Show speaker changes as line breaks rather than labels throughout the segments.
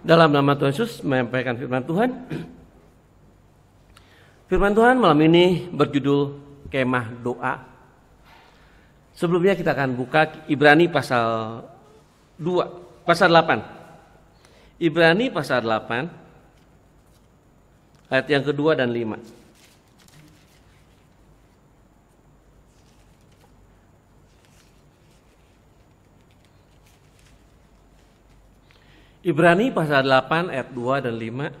dalam nama Tuhan Yesus menyampaikan firman Tuhan. Firman Tuhan malam ini berjudul Kemah Doa. Sebelumnya kita akan buka Ibrani pasal 2, pasal 8. Ibrani pasal 8 ayat yang kedua dan 5. Ibrani pasal 8 ayat 2 dan 5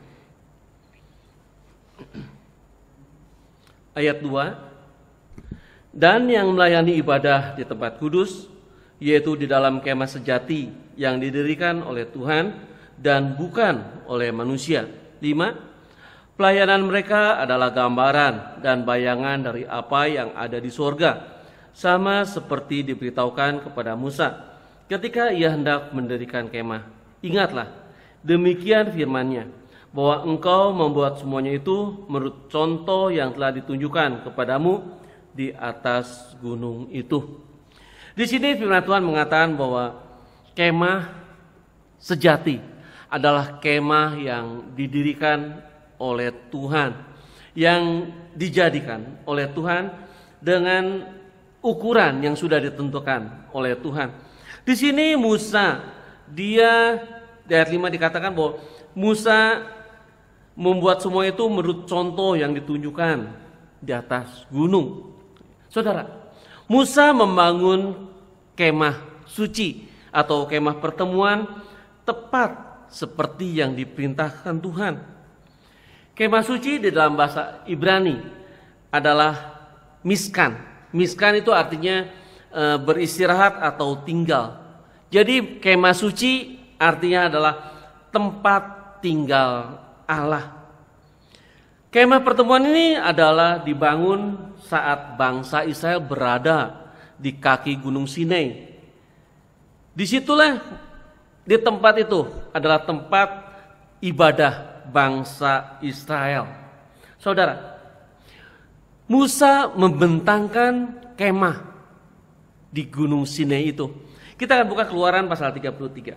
Ayat 2 Dan yang melayani ibadah di tempat kudus yaitu di dalam kemah sejati yang didirikan oleh Tuhan dan bukan oleh manusia 5 Pelayanan mereka adalah gambaran dan bayangan dari apa yang ada di sorga sama seperti diberitahukan kepada Musa ketika ia hendak mendirikan kemah Ingatlah, demikian firmannya, bahwa engkau membuat semuanya itu menurut contoh yang telah ditunjukkan kepadamu di atas gunung itu. Di sini firman Tuhan mengatakan bahwa kemah sejati adalah kemah yang didirikan oleh Tuhan, yang dijadikan oleh Tuhan dengan ukuran yang sudah ditentukan oleh Tuhan. Di sini Musa dia di ayat 5 dikatakan bahwa Musa membuat semua itu menurut contoh yang ditunjukkan di atas gunung. Saudara, Musa membangun kemah suci atau kemah pertemuan tepat seperti yang diperintahkan Tuhan. Kemah suci di dalam bahasa Ibrani adalah miskan. Miskan itu artinya eh, beristirahat atau tinggal. Jadi kemah suci artinya adalah tempat tinggal Allah. Kemah pertemuan ini adalah dibangun saat bangsa Israel berada di kaki Gunung Sinai. Disitulah di tempat itu adalah tempat ibadah bangsa Israel. Saudara, Musa membentangkan kemah di Gunung Sinai itu kita akan buka keluaran pasal 33.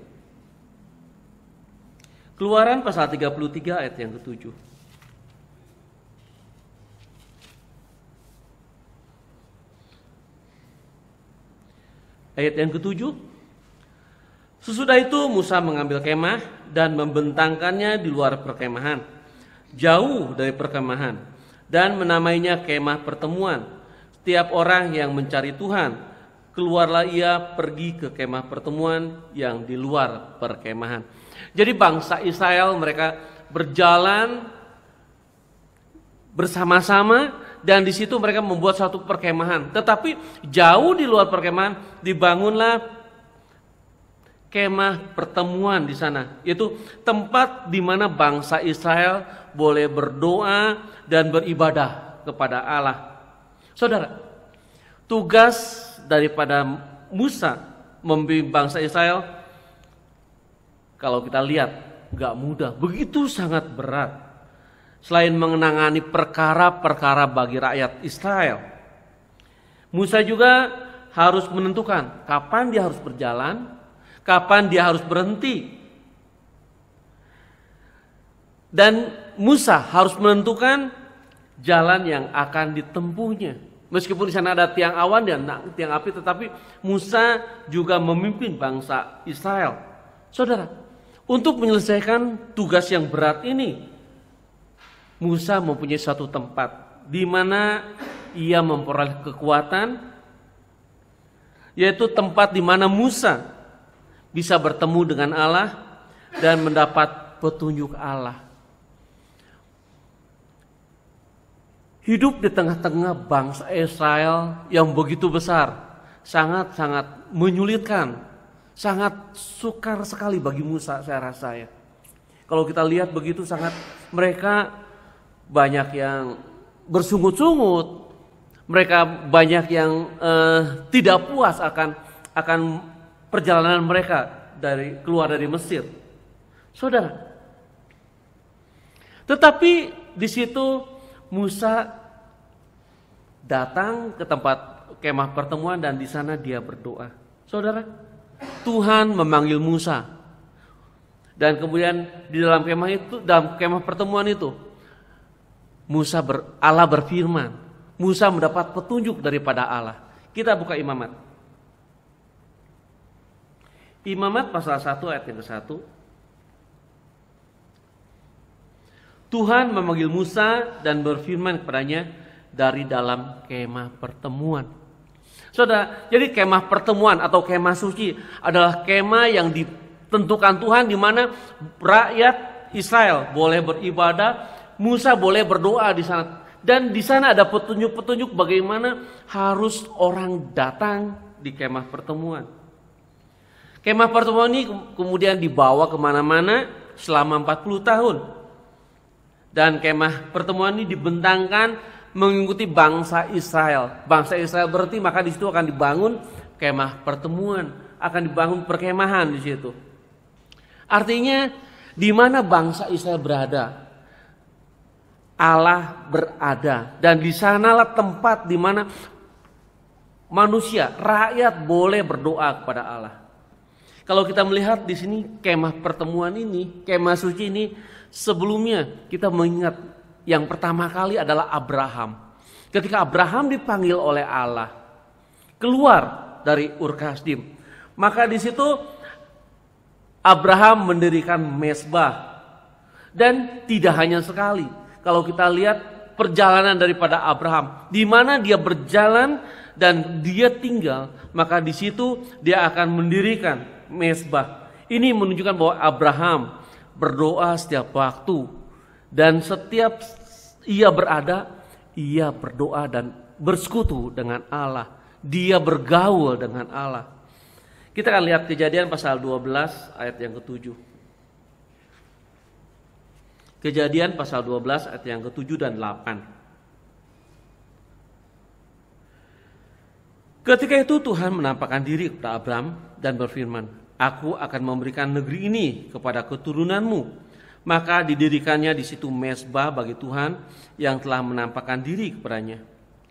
Keluaran pasal 33 ayat yang ketujuh. Ayat yang ketujuh Sesudah itu Musa mengambil kemah dan membentangkannya di luar perkemahan Jauh dari perkemahan Dan menamainya kemah pertemuan Setiap orang yang mencari Tuhan keluarlah ia pergi ke kemah pertemuan yang di luar perkemahan. Jadi bangsa Israel mereka berjalan bersama-sama dan di situ mereka membuat satu perkemahan. Tetapi jauh di luar perkemahan dibangunlah kemah pertemuan di sana, yaitu tempat di mana bangsa Israel boleh berdoa dan beribadah kepada Allah. Saudara, tugas daripada Musa membimbing bangsa Israel kalau kita lihat gak mudah begitu sangat berat selain mengenangani perkara-perkara bagi rakyat Israel Musa juga harus menentukan kapan dia harus berjalan kapan dia harus berhenti dan Musa harus menentukan jalan yang akan ditempuhnya Meskipun di sana ada tiang awan dan tiang api, tetapi Musa juga memimpin bangsa Israel. Saudara, untuk menyelesaikan tugas yang berat ini, Musa mempunyai satu tempat di mana ia memperoleh kekuatan, yaitu tempat di mana Musa bisa bertemu dengan Allah dan mendapat petunjuk Allah. hidup di tengah-tengah bangsa Israel yang begitu besar, sangat-sangat menyulitkan, sangat sukar sekali bagi Musa saya rasa ya. Kalau kita lihat begitu sangat mereka banyak yang bersungut-sungut, mereka banyak yang eh, tidak puas akan akan perjalanan mereka dari keluar dari Mesir. Saudara. Tetapi di situ Musa datang ke tempat kemah pertemuan dan di sana dia berdoa. Saudara, Tuhan memanggil Musa. Dan kemudian di dalam kemah itu, dalam kemah pertemuan itu, Musa ber, Allah berfirman. Musa mendapat petunjuk daripada Allah. Kita buka imamat. Imamat pasal 1 ayat yang ke-1 Tuhan memanggil Musa dan berfirman kepadanya dari dalam kemah pertemuan. Saudara, jadi kemah pertemuan atau kemah suci adalah kemah yang ditentukan Tuhan di mana rakyat Israel boleh beribadah, Musa boleh berdoa di sana dan di sana ada petunjuk-petunjuk bagaimana harus orang datang di kemah pertemuan. Kemah pertemuan ini kemudian dibawa kemana-mana selama 40 tahun. Dan kemah pertemuan ini dibentangkan mengikuti bangsa Israel. Bangsa Israel berarti maka di situ akan dibangun kemah pertemuan, akan dibangun perkemahan di situ. Artinya di mana bangsa Israel berada, Allah berada dan di sanalah tempat di mana manusia, rakyat boleh berdoa kepada Allah. Kalau kita melihat di sini kemah pertemuan ini, kemah suci ini sebelumnya kita mengingat yang pertama kali adalah Abraham. Ketika Abraham dipanggil oleh Allah keluar dari Ur Kasdim, maka di situ Abraham mendirikan mesbah dan tidak hanya sekali. Kalau kita lihat perjalanan daripada Abraham, di mana dia berjalan dan dia tinggal, maka di situ dia akan mendirikan mesbah. Ini menunjukkan bahwa Abraham berdoa setiap waktu dan setiap ia berada, ia berdoa dan bersekutu dengan Allah. Dia bergaul dengan Allah. Kita akan lihat kejadian pasal 12 ayat yang ketujuh. Kejadian pasal 12 ayat yang ketujuh dan 8. Ketika itu Tuhan menampakkan diri kepada Abraham dan berfirman, Aku akan memberikan negeri ini kepada keturunanmu. Maka didirikannya di situ mesbah bagi Tuhan yang telah menampakkan diri kepadanya.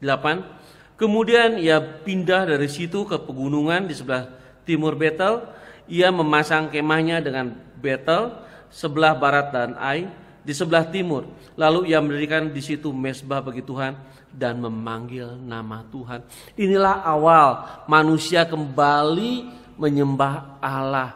8. Kemudian ia pindah dari situ ke pegunungan di sebelah timur Betel. Ia memasang kemahnya dengan Betel, sebelah barat dan Ai, di sebelah timur. Lalu ia mendirikan di situ mesbah bagi Tuhan dan memanggil nama Tuhan. Inilah awal manusia kembali menyembah Allah,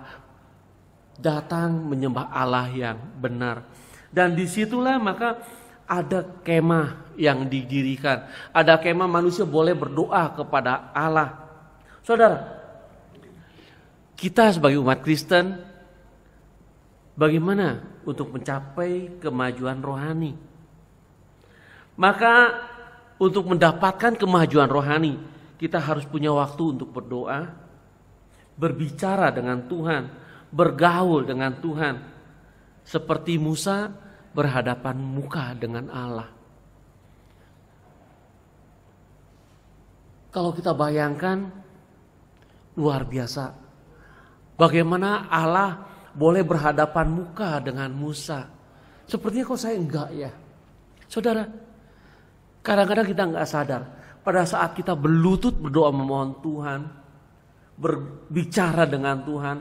datang menyembah Allah yang benar. Dan disitulah maka ada kemah yang didirikan. Ada kemah manusia boleh berdoa kepada Allah. Saudara, kita sebagai umat Kristen, bagaimana untuk mencapai kemajuan rohani? Maka untuk mendapatkan kemajuan rohani, kita harus punya waktu untuk berdoa, berbicara dengan Tuhan, bergaul dengan Tuhan. Seperti Musa berhadapan muka dengan Allah. Kalau kita bayangkan luar biasa. Bagaimana Allah boleh berhadapan muka dengan Musa. Sepertinya kok saya enggak ya. Saudara, kadang-kadang kita enggak sadar. Pada saat kita berlutut berdoa memohon Tuhan, berbicara dengan Tuhan,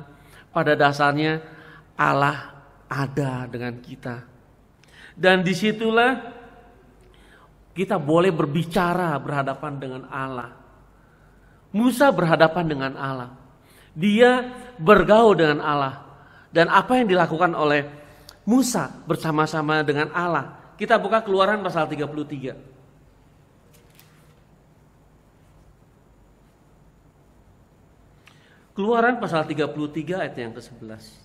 pada dasarnya Allah ada dengan kita. Dan disitulah kita boleh berbicara berhadapan dengan Allah. Musa berhadapan dengan Allah. Dia bergaul dengan Allah. Dan apa yang dilakukan oleh Musa bersama-sama dengan Allah. Kita buka keluaran pasal 33. Keluaran pasal 33 ayat yang ke-11.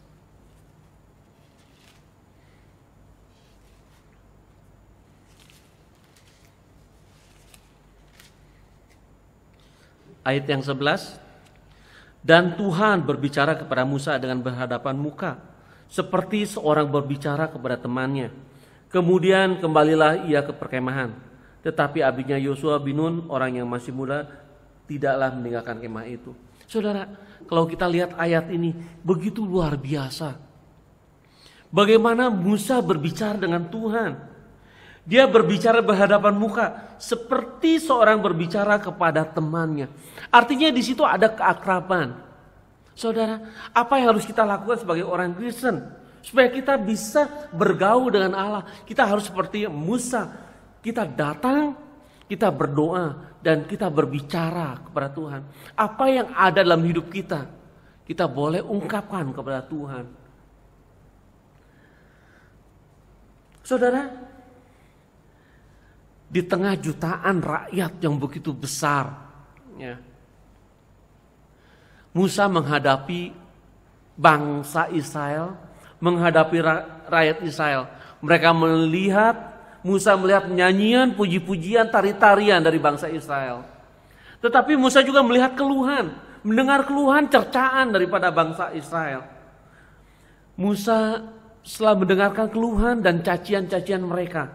Ayat yang 11 Dan Tuhan berbicara kepada Musa dengan berhadapan muka Seperti seorang berbicara kepada temannya Kemudian kembalilah ia ke perkemahan Tetapi abinya Yosua binun orang yang masih muda Tidaklah meninggalkan kemah itu Saudara, kalau kita lihat ayat ini begitu luar biasa. Bagaimana Musa berbicara dengan Tuhan? Dia berbicara berhadapan muka seperti seorang berbicara kepada temannya. Artinya di situ ada keakraban. Saudara, apa yang harus kita lakukan sebagai orang Kristen? Supaya kita bisa bergaul dengan Allah. Kita harus seperti Musa. Kita datang, kita berdoa, dan kita berbicara kepada Tuhan. Apa yang ada dalam hidup kita, kita boleh ungkapkan kepada Tuhan. Saudara, di tengah jutaan rakyat yang begitu besar, ya, Musa menghadapi bangsa Israel, menghadapi rakyat Israel. Mereka melihat Musa melihat nyanyian, puji-pujian, tari-tarian dari bangsa Israel. Tetapi Musa juga melihat keluhan, mendengar keluhan cercaan daripada bangsa Israel. Musa setelah mendengarkan keluhan dan cacian-cacian mereka.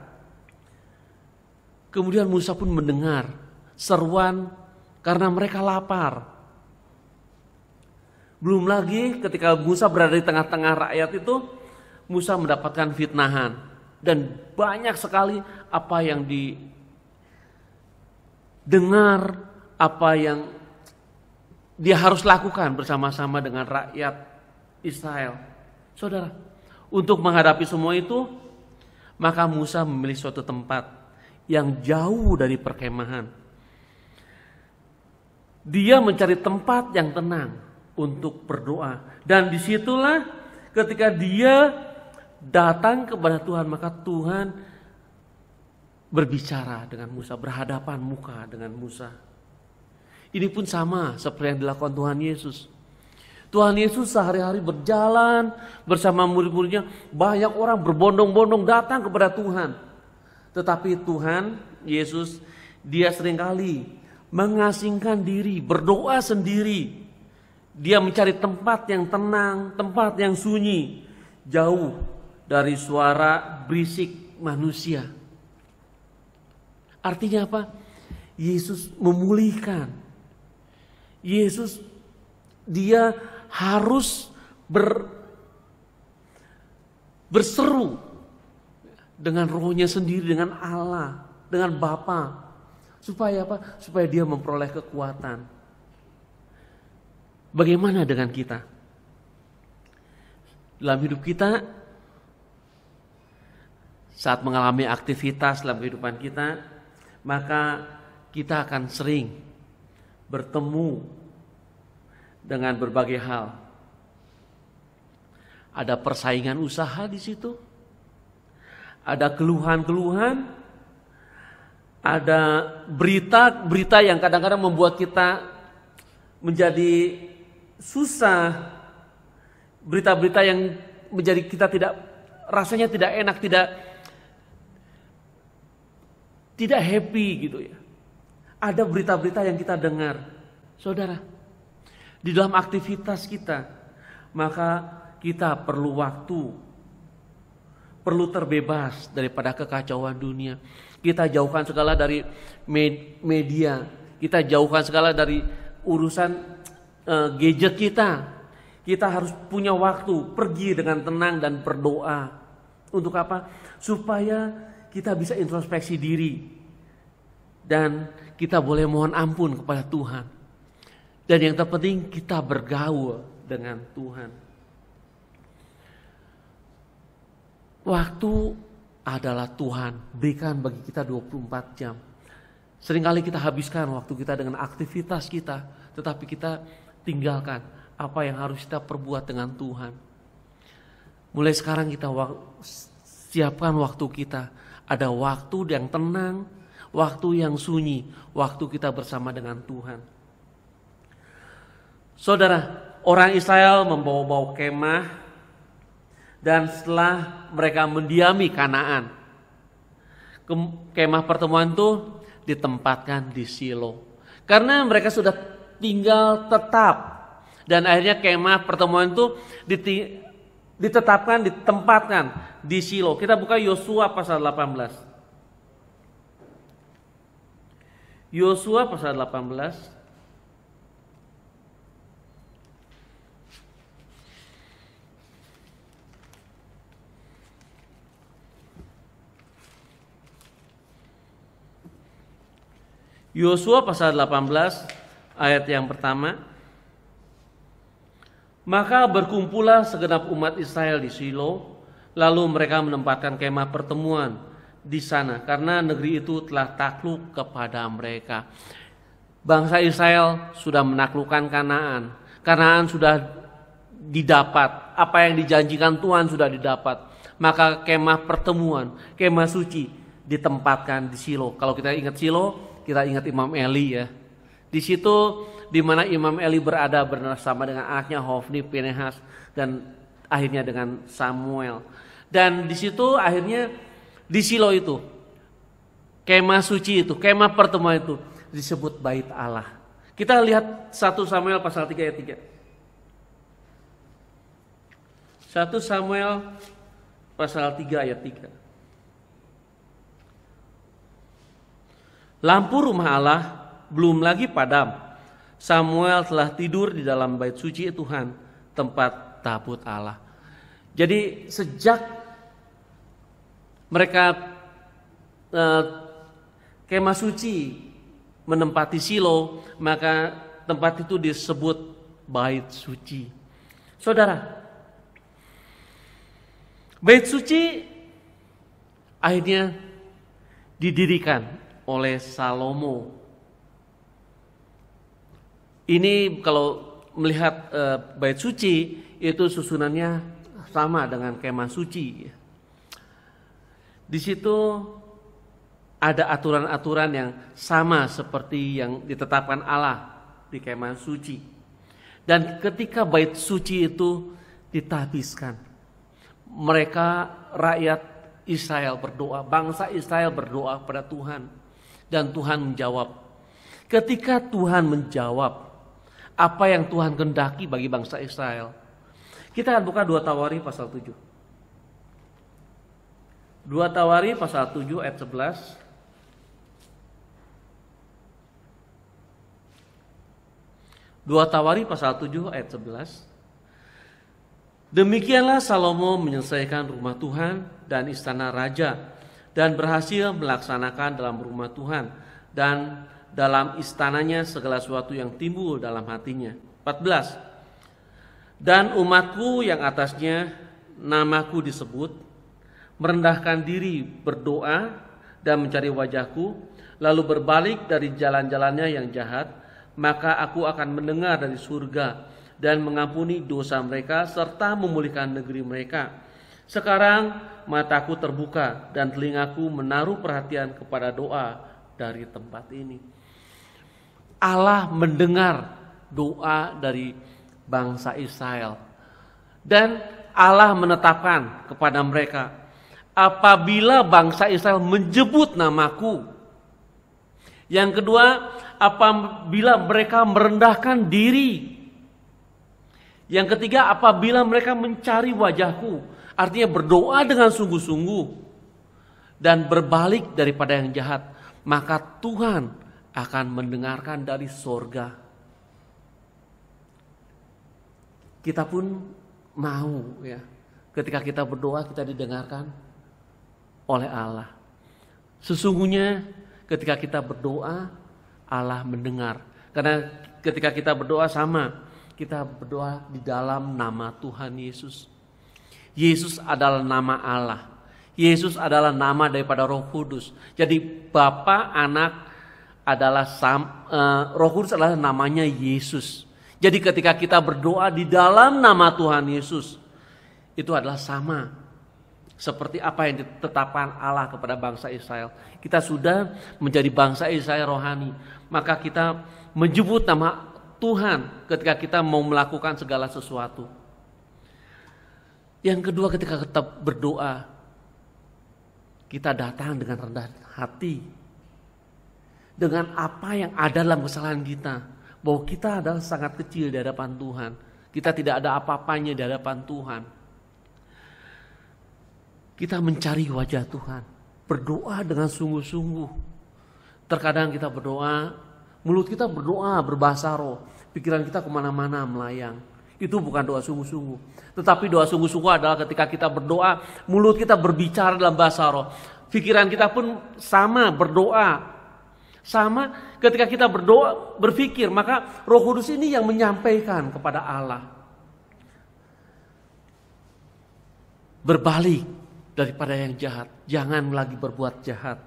Kemudian Musa pun mendengar seruan karena mereka lapar. Belum lagi ketika Musa berada di tengah-tengah rakyat itu, Musa mendapatkan fitnahan dan banyak sekali apa yang didengar, apa yang dia harus lakukan bersama-sama dengan rakyat Israel. Saudara, untuk menghadapi semua itu, maka Musa memilih suatu tempat yang jauh dari perkemahan. Dia mencari tempat yang tenang untuk berdoa, dan disitulah ketika dia datang kepada Tuhan maka Tuhan berbicara dengan Musa, berhadapan muka dengan Musa. Ini pun sama seperti yang dilakukan Tuhan Yesus. Tuhan Yesus sehari-hari berjalan bersama murid-muridnya. Banyak orang berbondong-bondong datang kepada Tuhan. Tetapi Tuhan Yesus dia seringkali mengasingkan diri, berdoa sendiri. Dia mencari tempat yang tenang, tempat yang sunyi, jauh dari suara berisik manusia. Artinya apa? Yesus memulihkan. Yesus dia harus ber, berseru dengan rohnya sendiri dengan Allah, dengan Bapa. Supaya apa? Supaya dia memperoleh kekuatan. Bagaimana dengan kita? Dalam hidup kita saat mengalami aktivitas dalam kehidupan kita, maka kita akan sering bertemu dengan berbagai hal. Ada persaingan usaha di situ, ada keluhan-keluhan, ada berita-berita yang kadang-kadang membuat kita menjadi susah, berita-berita yang menjadi kita tidak rasanya tidak enak, tidak tidak happy gitu ya. Ada berita-berita yang kita dengar. Saudara, di dalam aktivitas kita, maka kita perlu waktu, perlu terbebas daripada kekacauan dunia. Kita jauhkan segala dari med media, kita jauhkan segala dari urusan uh, gadget kita. Kita harus punya waktu pergi dengan tenang dan berdoa. Untuk apa? Supaya kita bisa introspeksi diri dan kita boleh mohon ampun kepada Tuhan. Dan yang terpenting kita bergaul dengan Tuhan. Waktu adalah Tuhan berikan bagi kita 24 jam. Seringkali kita habiskan waktu kita dengan aktivitas kita, tetapi kita tinggalkan apa yang harus kita perbuat dengan Tuhan. Mulai sekarang kita siapkan waktu kita ada waktu yang tenang, waktu yang sunyi, waktu kita bersama dengan Tuhan. Saudara, orang Israel membawa-bawa kemah dan setelah mereka mendiami Kanaan, kemah pertemuan itu ditempatkan di Silo. Karena mereka sudah tinggal tetap dan akhirnya kemah pertemuan itu ditetapkan, ditempatkan di Silo. Kita buka Yosua pasal 18. Yosua pasal 18 Yosua pasal 18 ayat yang pertama maka berkumpullah segenap umat Israel di Silo, lalu mereka menempatkan kemah pertemuan di sana karena negeri itu telah takluk kepada mereka. Bangsa Israel sudah menaklukkan Kanaan. Kanaan sudah didapat, apa yang dijanjikan Tuhan sudah didapat. Maka kemah pertemuan, kemah suci ditempatkan di Silo. Kalau kita ingat Silo, kita ingat Imam Eli ya. Di situ di mana Imam Eli berada bersama dengan anaknya Hofni, Pinehas dan akhirnya dengan Samuel. Dan di situ akhirnya di Silo itu kemah suci itu, kemah pertemuan itu disebut bait Allah. Kita lihat 1 Samuel pasal 3 ayat 3. 1 Samuel pasal 3 ayat 3. Lampu rumah Allah belum lagi padam Samuel telah tidur di dalam bait suci Tuhan, tempat tabut Allah. Jadi sejak mereka eh, kemah suci menempati Silo, maka tempat itu disebut bait suci. Saudara, bait suci akhirnya didirikan oleh Salomo ini kalau melihat e, bait suci itu susunannya sama dengan kemah suci. Di situ ada aturan-aturan yang sama seperti yang ditetapkan Allah di kemah suci. Dan ketika bait suci itu ditahbiskan, mereka rakyat Israel berdoa, bangsa Israel berdoa kepada Tuhan dan Tuhan menjawab. Ketika Tuhan menjawab, apa yang Tuhan kehendaki bagi bangsa Israel. Kita akan buka dua Tawari pasal 7. Dua Tawari pasal 7 ayat 11. Dua Tawari pasal 7 ayat 11. Demikianlah Salomo menyelesaikan rumah Tuhan dan istana raja dan berhasil melaksanakan dalam rumah Tuhan dan dalam istananya segala sesuatu yang timbul dalam hatinya. 14. Dan umatku yang atasnya namaku disebut, merendahkan diri berdoa dan mencari wajahku, lalu berbalik dari jalan-jalannya yang jahat, maka aku akan mendengar dari surga dan mengampuni dosa mereka serta memulihkan negeri mereka. Sekarang mataku terbuka dan telingaku menaruh perhatian kepada doa dari tempat ini. Allah mendengar doa dari bangsa Israel. Dan Allah menetapkan kepada mereka, apabila bangsa Israel menjebut namaku. Yang kedua, apabila mereka merendahkan diri. Yang ketiga, apabila mereka mencari wajahku, artinya berdoa dengan sungguh-sungguh dan berbalik daripada yang jahat, maka Tuhan akan mendengarkan dari sorga. Kita pun mau ya, ketika kita berdoa kita didengarkan oleh Allah. Sesungguhnya ketika kita berdoa Allah mendengar. Karena ketika kita berdoa sama, kita berdoa di dalam nama Tuhan Yesus. Yesus adalah nama Allah. Yesus adalah nama daripada Roh Kudus. Jadi Bapa, Anak, adalah uh, Roh Kudus adalah namanya Yesus. Jadi ketika kita berdoa di dalam nama Tuhan Yesus itu adalah sama seperti apa yang ditetapkan Allah kepada bangsa Israel. Kita sudah menjadi bangsa Israel rohani, maka kita menyebut nama Tuhan ketika kita mau melakukan segala sesuatu. Yang kedua ketika kita berdoa, kita datang dengan rendah hati dengan apa yang ada dalam kesalahan kita. Bahwa kita adalah sangat kecil di hadapan Tuhan. Kita tidak ada apa-apanya di hadapan Tuhan. Kita mencari wajah Tuhan. Berdoa dengan sungguh-sungguh. Terkadang kita berdoa, mulut kita berdoa berbahasa roh. Pikiran kita kemana-mana melayang. Itu bukan doa sungguh-sungguh. Tetapi doa sungguh-sungguh adalah ketika kita berdoa, mulut kita berbicara dalam bahasa roh. Pikiran kita pun sama berdoa sama ketika kita berdoa, berpikir, maka Roh Kudus ini yang menyampaikan kepada Allah. Berbalik daripada yang jahat, jangan lagi berbuat jahat.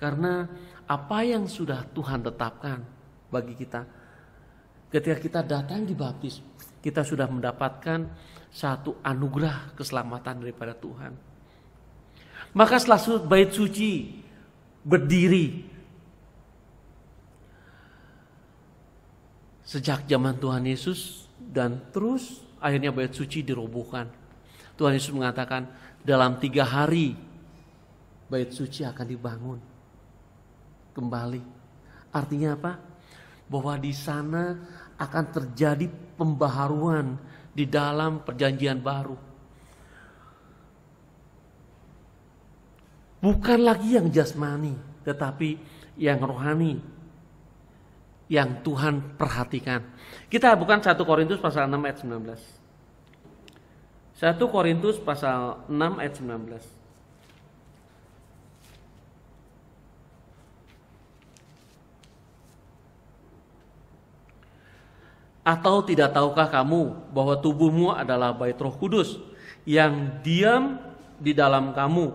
Karena apa yang sudah Tuhan tetapkan bagi kita, ketika kita datang di baptis, kita sudah mendapatkan satu anugerah keselamatan daripada Tuhan. Maka setelah bait suci berdiri, sejak zaman Tuhan Yesus dan terus akhirnya bait suci dirobohkan. Tuhan Yesus mengatakan dalam tiga hari bait suci akan dibangun kembali. Artinya apa? Bahwa di sana akan terjadi pembaharuan di dalam perjanjian baru. Bukan lagi yang jasmani, tetapi yang rohani yang Tuhan perhatikan. Kita bukan satu Korintus pasal 6 ayat 19. 1 Korintus pasal 6 ayat 19. Atau tidak tahukah kamu bahwa tubuhmu adalah bait Roh Kudus yang diam di dalam kamu,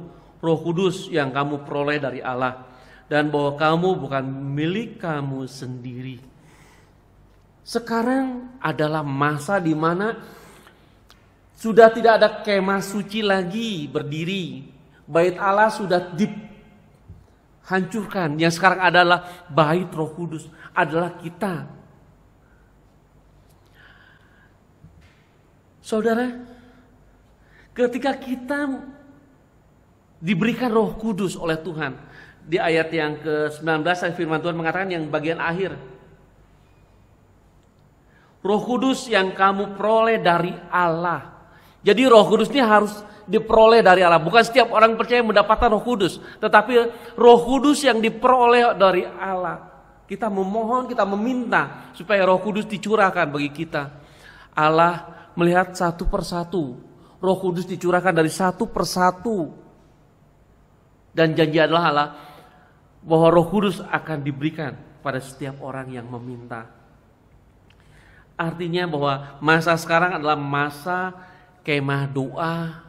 Roh Kudus yang kamu peroleh dari Allah dan bahwa kamu bukan milik kamu sendiri. Sekarang adalah masa di mana sudah tidak ada kemah suci lagi berdiri. Bait Allah sudah dihancurkan. Yang sekarang adalah bait Roh Kudus, adalah kita. Saudara, ketika kita diberikan Roh Kudus oleh Tuhan, di ayat yang ke-19 firman Tuhan mengatakan yang bagian akhir. Roh Kudus yang kamu peroleh dari Allah. Jadi Roh Kudus ini harus diperoleh dari Allah. Bukan setiap orang percaya mendapatkan Roh Kudus, tetapi Roh Kudus yang diperoleh dari Allah. Kita memohon, kita meminta supaya Roh Kudus dicurahkan bagi kita. Allah melihat satu persatu. Roh Kudus dicurahkan dari satu persatu. Dan janji adalah Allah bahwa Roh Kudus akan diberikan pada setiap orang yang meminta. Artinya bahwa masa sekarang adalah masa kemah doa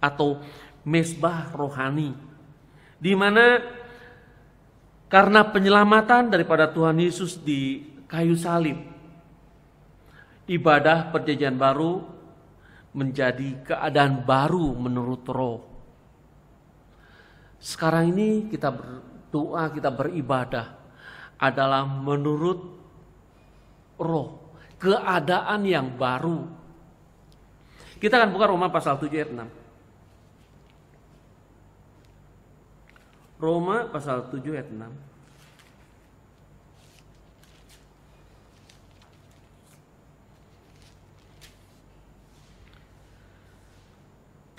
atau mesbah rohani di mana karena penyelamatan daripada Tuhan Yesus di kayu salib ibadah perjanjian baru menjadi keadaan baru menurut roh sekarang ini kita doa kita beribadah adalah menurut roh, keadaan yang baru. Kita akan buka Roma pasal 7 ayat 6. Roma pasal 7 ayat 6.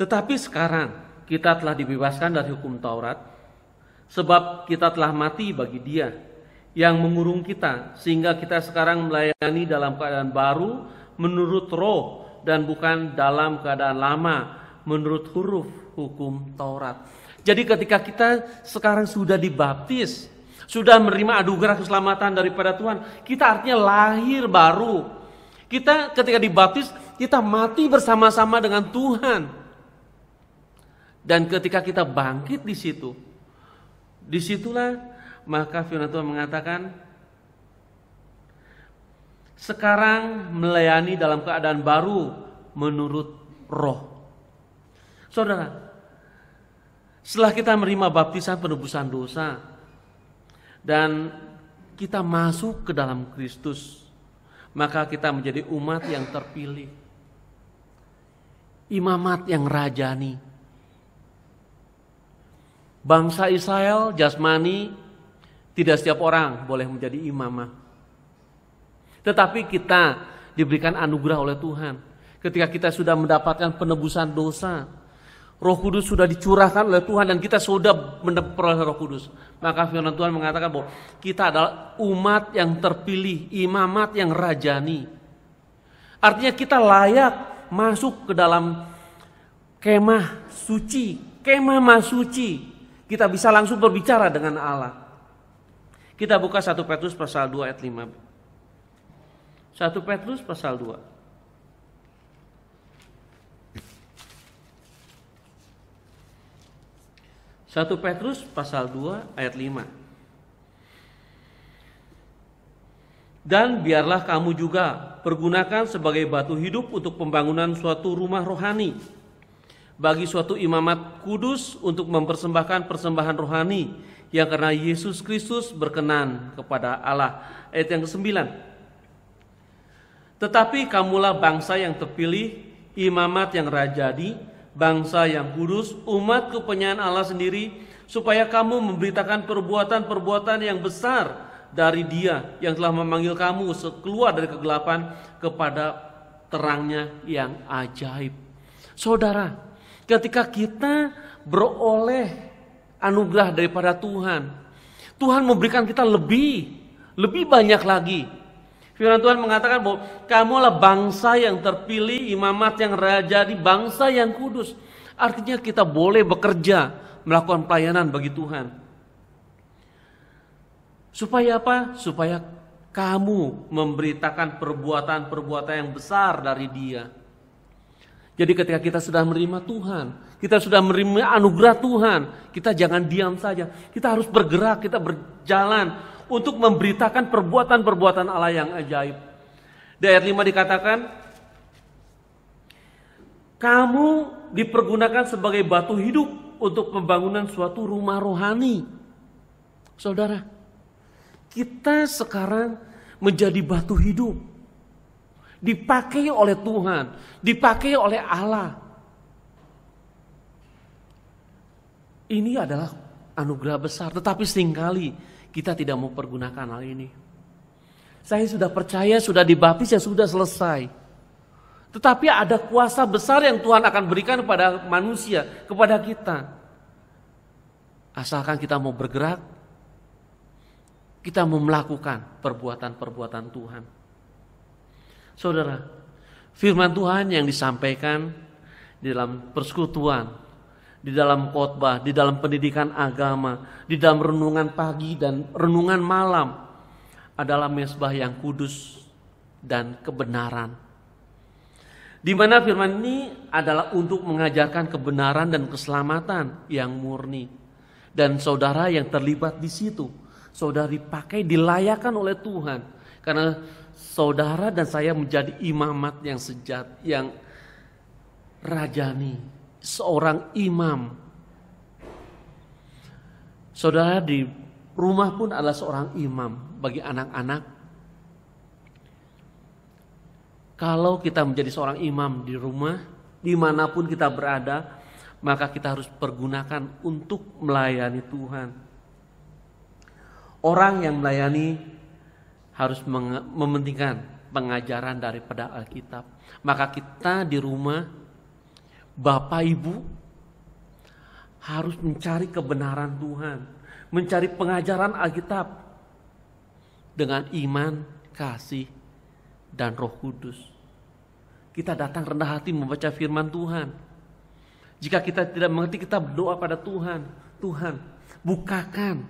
Tetapi sekarang kita telah dibebaskan dari hukum Taurat sebab kita telah mati bagi dia yang mengurung kita sehingga kita sekarang melayani dalam keadaan baru menurut roh dan bukan dalam keadaan lama menurut huruf hukum Taurat. Jadi ketika kita sekarang sudah dibaptis, sudah menerima adugerah keselamatan daripada Tuhan, kita artinya lahir baru. Kita ketika dibaptis, kita mati bersama-sama dengan Tuhan. Dan ketika kita bangkit di situ, Disitulah maka Firman Tuhan mengatakan, sekarang melayani dalam keadaan baru menurut roh. Saudara, setelah kita menerima baptisan penebusan dosa dan kita masuk ke dalam Kristus, maka kita menjadi umat yang terpilih, imamat yang rajani, Bangsa Israel jasmani tidak setiap orang boleh menjadi imamah. Tetapi kita diberikan anugerah oleh Tuhan. Ketika kita sudah mendapatkan penebusan dosa, Roh Kudus sudah dicurahkan oleh Tuhan dan kita sudah memperoleh Roh Kudus. Maka firman Tuhan mengatakan bahwa kita adalah umat yang terpilih, imamat yang rajani. Artinya kita layak masuk ke dalam kemah suci, kemah masuci kita bisa langsung berbicara dengan Allah. Kita buka 1 Petrus pasal 2 ayat 5. 1 Petrus pasal 2. Satu Petrus pasal 2 ayat 5. Dan biarlah kamu juga pergunakan sebagai batu hidup untuk pembangunan suatu rumah rohani bagi suatu imamat kudus untuk mempersembahkan persembahan rohani yang karena Yesus Kristus berkenan kepada Allah. Ayat yang ke-9. Tetapi kamulah bangsa yang terpilih, imamat yang rajadi, bangsa yang kudus, umat kepunyaan Allah sendiri, supaya kamu memberitakan perbuatan-perbuatan yang besar dari Dia yang telah memanggil kamu keluar dari kegelapan kepada terangnya yang ajaib. Saudara, Ketika kita beroleh anugerah daripada Tuhan, Tuhan memberikan kita lebih, lebih banyak lagi. Firman Tuhan mengatakan bahwa kamulah bangsa yang terpilih, imamat yang raja di bangsa yang kudus. Artinya kita boleh bekerja, melakukan pelayanan bagi Tuhan. Supaya apa? Supaya kamu memberitakan perbuatan-perbuatan yang besar dari dia. Jadi ketika kita sudah menerima Tuhan, kita sudah menerima anugerah Tuhan, kita jangan diam saja. Kita harus bergerak, kita berjalan untuk memberitakan perbuatan-perbuatan Allah yang ajaib. Di ayat 5 dikatakan, kamu dipergunakan sebagai batu hidup untuk pembangunan suatu rumah rohani. Saudara, kita sekarang menjadi batu hidup dipakai oleh Tuhan, dipakai oleh Allah. Ini adalah anugerah besar, tetapi seringkali kita tidak mau pergunakan hal ini. Saya sudah percaya, sudah dibaptis, ya sudah selesai. Tetapi ada kuasa besar yang Tuhan akan berikan kepada manusia, kepada kita. Asalkan kita mau bergerak, kita mau melakukan perbuatan-perbuatan Tuhan. Saudara, firman Tuhan yang disampaikan di dalam persekutuan, di dalam khotbah, di dalam pendidikan agama, di dalam renungan pagi dan renungan malam adalah mesbah yang kudus dan kebenaran. Di mana firman ini adalah untuk mengajarkan kebenaran dan keselamatan yang murni. Dan saudara yang terlibat di situ, saudari pakai dilayakan oleh Tuhan. Karena saudara dan saya menjadi imamat yang sejat, yang rajani, seorang imam. Saudara di rumah pun adalah seorang imam bagi anak-anak. Kalau kita menjadi seorang imam di rumah, dimanapun kita berada, maka kita harus pergunakan untuk melayani Tuhan. Orang yang melayani harus mementingkan pengajaran daripada Alkitab. Maka kita di rumah, Bapak Ibu harus mencari kebenaran Tuhan, mencari pengajaran Alkitab dengan iman, kasih, dan Roh Kudus. Kita datang rendah hati membaca firman Tuhan. Jika kita tidak mengerti, kita berdoa pada Tuhan. Tuhan, bukakan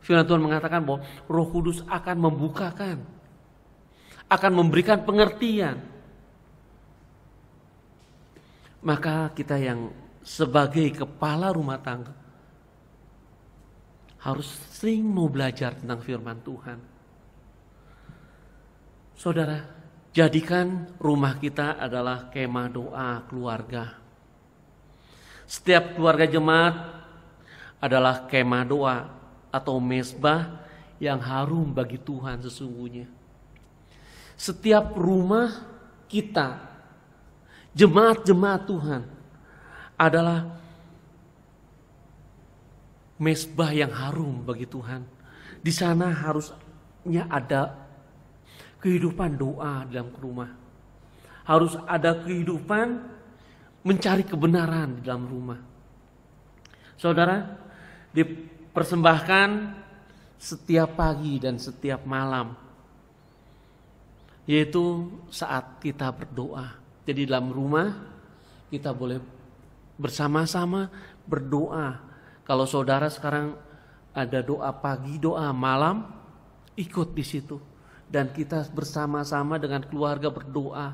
Firman Tuhan mengatakan bahwa Roh Kudus akan membukakan, akan memberikan pengertian. Maka kita yang sebagai kepala rumah tangga harus sering mau belajar tentang firman Tuhan. Saudara, jadikan rumah kita adalah kemah doa keluarga. Setiap keluarga jemaat adalah kemah doa atau mesbah yang harum bagi Tuhan sesungguhnya. Setiap rumah kita, jemaat-jemaat Tuhan adalah mesbah yang harum bagi Tuhan. Di sana harusnya ada kehidupan doa dalam rumah. Harus ada kehidupan mencari kebenaran di dalam rumah. Saudara, di persembahkan setiap pagi dan setiap malam yaitu saat kita berdoa. Jadi dalam rumah kita boleh bersama-sama berdoa. Kalau saudara sekarang ada doa pagi, doa malam, ikut di situ dan kita bersama-sama dengan keluarga berdoa.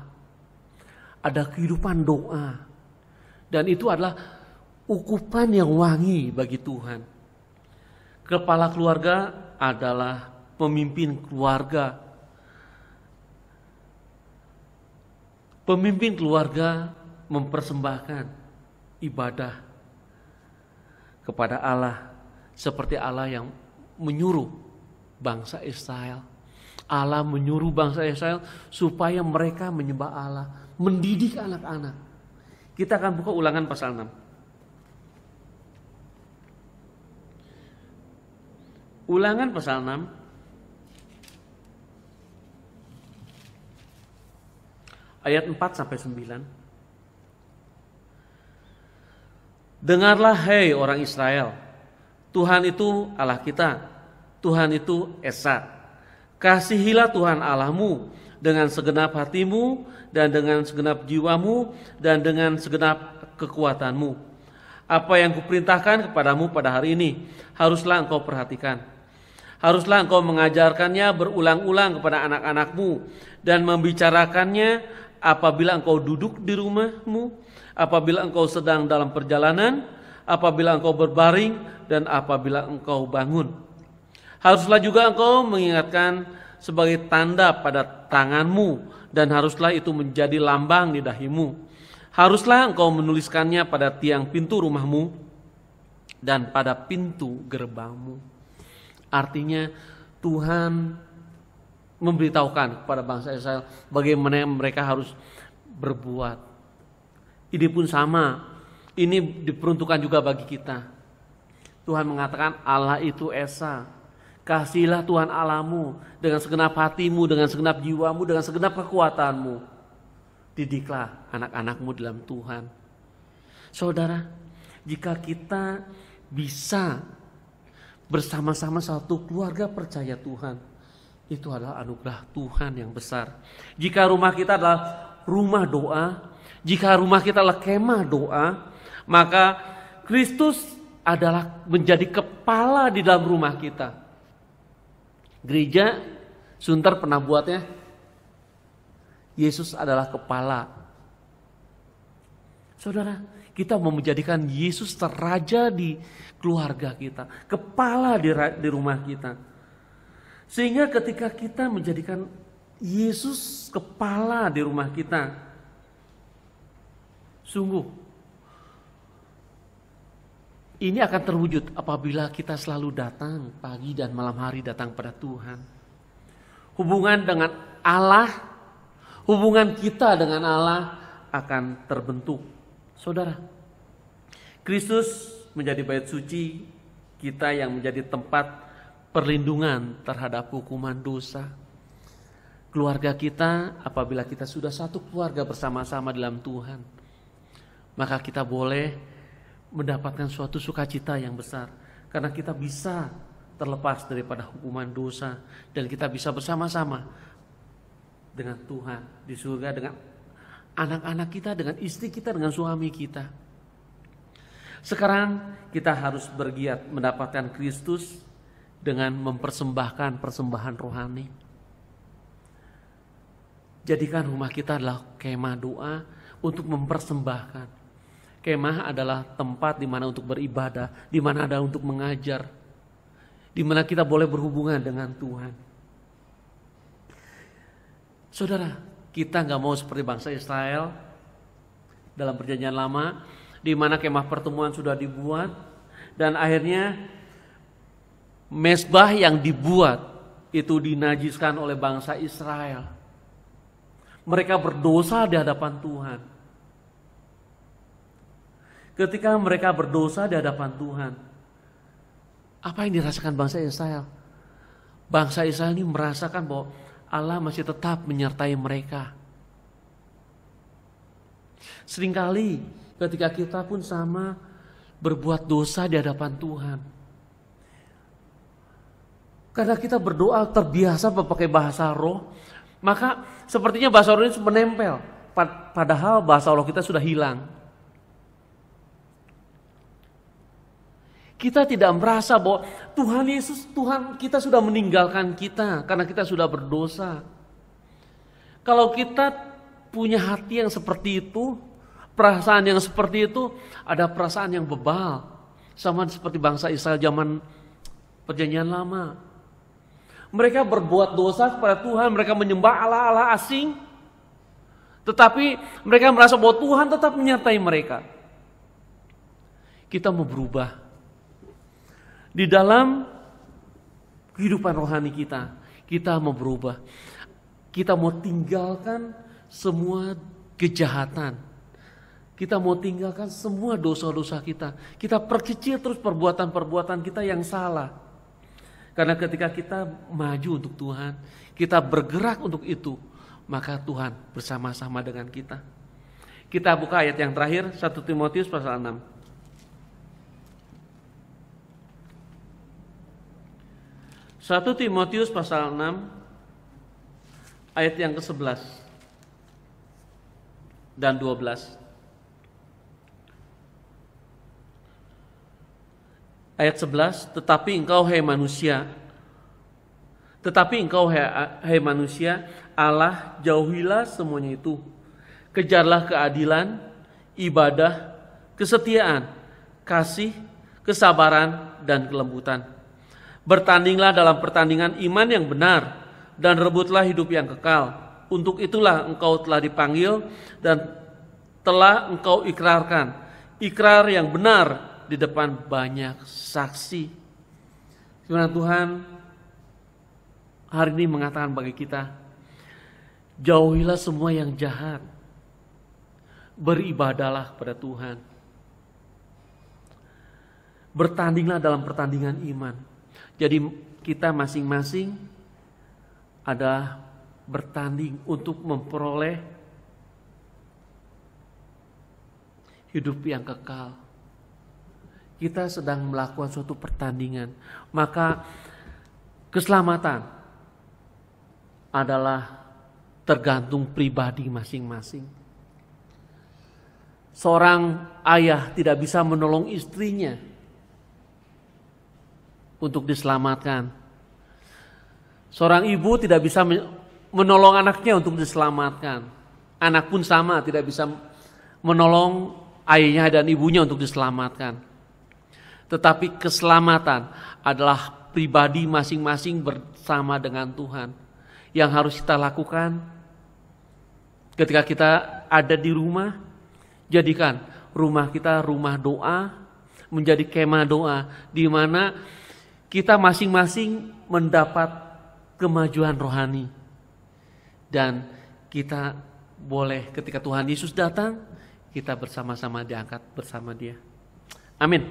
Ada kehidupan doa. Dan itu adalah ukupan yang wangi bagi Tuhan. Kepala keluarga adalah pemimpin keluarga. Pemimpin keluarga mempersembahkan ibadah kepada Allah seperti Allah yang menyuruh bangsa Israel. Allah menyuruh bangsa Israel supaya mereka menyembah Allah, mendidik anak-anak. Kita akan buka ulangan pasal 6. Ulangan pasal 6 ayat 4 sampai 9. Dengarlah hei orang Israel, Tuhan itu Allah kita, Tuhan itu Esa. Kasihilah Tuhan Allahmu dengan segenap hatimu dan dengan segenap jiwamu dan dengan segenap kekuatanmu. Apa yang kuperintahkan kepadamu pada hari ini haruslah engkau perhatikan Haruslah engkau mengajarkannya berulang-ulang kepada anak-anakmu dan membicarakannya apabila engkau duduk di rumahmu, apabila engkau sedang dalam perjalanan, apabila engkau berbaring dan apabila engkau bangun. Haruslah juga engkau mengingatkan sebagai tanda pada tanganmu dan haruslah itu menjadi lambang di dahimu. Haruslah engkau menuliskannya pada tiang pintu rumahmu dan pada pintu gerbangmu. Artinya Tuhan memberitahukan kepada bangsa Israel bagaimana mereka harus berbuat. Ini pun sama. Ini diperuntukkan juga bagi kita. Tuhan mengatakan Allah itu Esa. Kasihilah Tuhan alamu dengan segenap hatimu, dengan segenap jiwamu, dengan segenap kekuatanmu. Didiklah anak-anakmu dalam Tuhan. Saudara, jika kita bisa bersama-sama satu keluarga percaya Tuhan. Itu adalah anugerah Tuhan yang besar. Jika rumah kita adalah rumah doa, jika rumah kita adalah kemah doa, maka Kristus adalah menjadi kepala di dalam rumah kita. Gereja Sunter pernah buatnya. Yesus adalah kepala. Saudara, kita mau menjadikan Yesus teraja di keluarga kita, kepala di, di rumah kita. Sehingga ketika kita menjadikan Yesus kepala di rumah kita, sungguh ini akan terwujud apabila kita selalu datang pagi dan malam hari datang pada Tuhan. Hubungan dengan Allah, hubungan kita dengan Allah akan terbentuk Saudara, Kristus menjadi bait suci kita yang menjadi tempat perlindungan terhadap hukuman dosa. Keluarga kita apabila kita sudah satu keluarga bersama-sama dalam Tuhan, maka kita boleh mendapatkan suatu sukacita yang besar karena kita bisa terlepas daripada hukuman dosa dan kita bisa bersama-sama dengan Tuhan di surga dengan anak-anak kita, dengan istri kita, dengan suami kita. Sekarang kita harus bergiat mendapatkan Kristus dengan mempersembahkan persembahan rohani. Jadikan rumah kita adalah kemah doa untuk mempersembahkan. Kemah adalah tempat di mana untuk beribadah, di mana ada untuk mengajar, di mana kita boleh berhubungan dengan Tuhan. Saudara, kita nggak mau seperti bangsa Israel dalam perjanjian lama, di mana kemah pertemuan sudah dibuat dan akhirnya mesbah yang dibuat itu dinajiskan oleh bangsa Israel. Mereka berdosa di hadapan Tuhan. Ketika mereka berdosa di hadapan Tuhan, apa yang dirasakan bangsa Israel? Bangsa Israel ini merasakan bahwa Allah masih tetap menyertai mereka. Seringkali ketika kita pun sama berbuat dosa di hadapan Tuhan. Karena kita berdoa terbiasa memakai bahasa roh, maka sepertinya bahasa roh ini menempel. Padahal bahasa roh kita sudah hilang. Kita tidak merasa bahwa Tuhan Yesus, Tuhan kita sudah meninggalkan kita karena kita sudah berdosa. Kalau kita punya hati yang seperti itu, perasaan yang seperti itu, ada perasaan yang bebal. Sama seperti bangsa Israel zaman perjanjian lama. Mereka berbuat dosa kepada Tuhan, mereka menyembah Allah-Allah asing. Tetapi mereka merasa bahwa Tuhan tetap menyertai mereka. Kita mau berubah di dalam kehidupan rohani kita. Kita mau berubah. Kita mau tinggalkan semua kejahatan. Kita mau tinggalkan semua dosa-dosa kita. Kita perkecil terus perbuatan-perbuatan kita yang salah. Karena ketika kita maju untuk Tuhan, kita bergerak untuk itu, maka Tuhan bersama-sama dengan kita. Kita buka ayat yang terakhir, 1 Timotius pasal 6. 1 Timotius pasal 6 ayat yang ke-11 dan 12. Ayat 11, tetapi engkau hai manusia, tetapi engkau hai, hai manusia, Allah jauhilah semuanya itu. Kejarlah keadilan, ibadah, kesetiaan, kasih, kesabaran, dan kelembutan Bertandinglah dalam pertandingan iman yang benar dan rebutlah hidup yang kekal. Untuk itulah engkau telah dipanggil dan telah engkau ikrarkan. Ikrar yang benar di depan banyak saksi. Firman Tuhan hari ini mengatakan bagi kita, jauhilah semua yang jahat. beribadalah kepada Tuhan. Bertandinglah dalam pertandingan iman jadi kita masing-masing ada bertanding untuk memperoleh hidup yang kekal. Kita sedang melakukan suatu pertandingan. Maka keselamatan adalah tergantung pribadi masing-masing. Seorang ayah tidak bisa menolong istrinya untuk diselamatkan. Seorang ibu tidak bisa menolong anaknya untuk diselamatkan. Anak pun sama tidak bisa menolong ayahnya dan ibunya untuk diselamatkan. Tetapi keselamatan adalah pribadi masing-masing bersama dengan Tuhan. Yang harus kita lakukan ketika kita ada di rumah, jadikan rumah kita rumah doa, menjadi kemah doa di mana kita masing-masing mendapat kemajuan rohani dan kita boleh ketika Tuhan Yesus datang kita bersama-sama diangkat bersama dia. Amin.